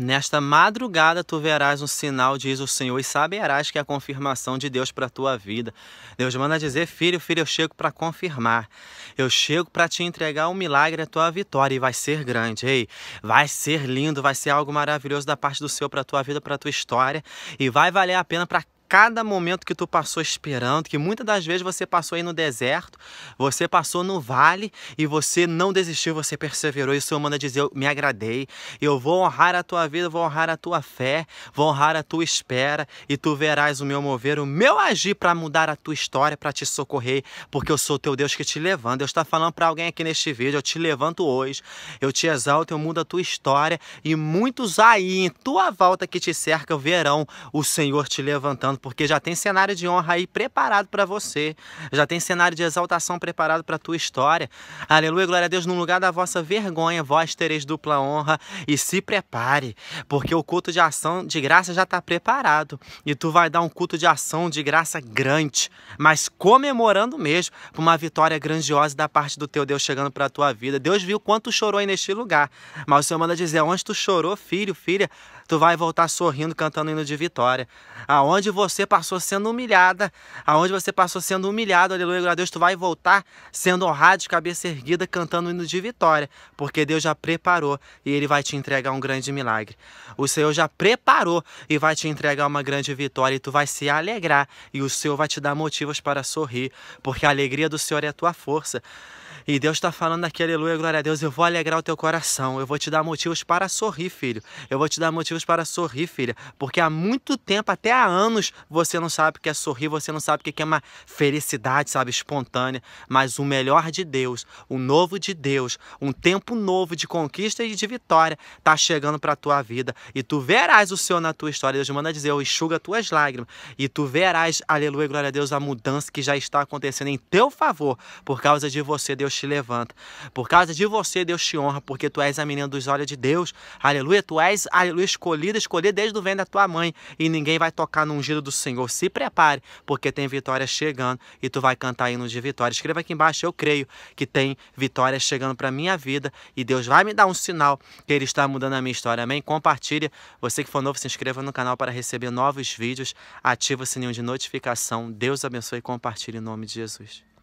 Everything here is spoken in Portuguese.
Nesta madrugada tu verás um sinal, diz o Senhor, e saberás que é a confirmação de Deus para a tua vida. Deus manda dizer, filho, filho, eu chego para confirmar. Eu chego para te entregar um milagre, a tua vitória, e vai ser grande. Ei, vai ser lindo, vai ser algo maravilhoso da parte do Senhor para a tua vida, para a tua história, e vai valer a pena para cada momento que tu passou esperando, que muitas das vezes você passou aí no deserto, você passou no vale e você não desistiu, você perseverou. E o Senhor manda dizer: Eu me agradei, eu vou honrar a tua vida, vou honrar a tua fé, vou honrar a tua espera e tu verás o meu mover, o meu agir para mudar a tua história, para te socorrer, porque eu sou teu Deus que te levanta. Deus está falando para alguém aqui neste vídeo: Eu te levanto hoje, eu te exalto, eu mudo a tua história e muitos aí em tua volta que te cerca verão o Senhor te levantando falando, porque já tem cenário de honra aí preparado para você, já tem cenário de exaltação preparado para a tua história. Aleluia, glória a Deus, no lugar da vossa vergonha, vós tereis dupla honra e se prepare, porque o culto de ação de graça já está preparado e tu vai dar um culto de ação de graça grande, mas comemorando mesmo por uma vitória grandiosa da parte do teu Deus chegando para a tua vida. Deus viu quanto chorou aí neste lugar, mas o Senhor manda dizer: onde tu chorou, filho, filha, tu vai voltar sorrindo, cantando hino de vitória. Aonde você você passou sendo humilhada, aonde você passou sendo humilhado, aleluia, glória a Deus, tu vai voltar sendo honrado de cabeça erguida, cantando o hino de vitória, porque Deus já preparou e Ele vai te entregar um grande milagre. O Senhor já preparou e vai te entregar uma grande vitória e tu vai se alegrar e o Senhor vai te dar motivos para sorrir, porque a alegria do Senhor é a tua força. E Deus está falando aqui, aleluia, glória a Deus. Eu vou alegrar o teu coração. Eu vou te dar motivos para sorrir, filho. Eu vou te dar motivos para sorrir, filha. Porque há muito tempo, até há anos, você não sabe o que é sorrir, você não sabe o que é uma felicidade, sabe, espontânea. Mas o melhor de Deus, o novo de Deus, um tempo novo de conquista e de vitória está chegando para a tua vida. E tu verás o Senhor na tua história. Deus manda dizer: Eu enxuga tuas lágrimas. E tu verás, aleluia, glória a Deus, a mudança que já está acontecendo em teu favor. Por causa de você, Deus te levanta. Por causa de você, Deus te honra, porque tu és a menina dos olhos de Deus. Aleluia, tu és, aleluia, escolhida, escolhida desde o ventre da tua mãe. E ninguém vai tocar num giro do Senhor. Se prepare, porque tem vitória chegando e tu vai cantar hino de vitória. Escreva aqui embaixo, eu creio que tem vitória chegando para minha vida e Deus vai me dar um sinal que Ele está mudando a minha história. Amém? Compartilha. Você que for novo, se inscreva no canal para receber novos vídeos. Ativa o sininho de notificação. Deus abençoe e compartilhe em nome de Jesus.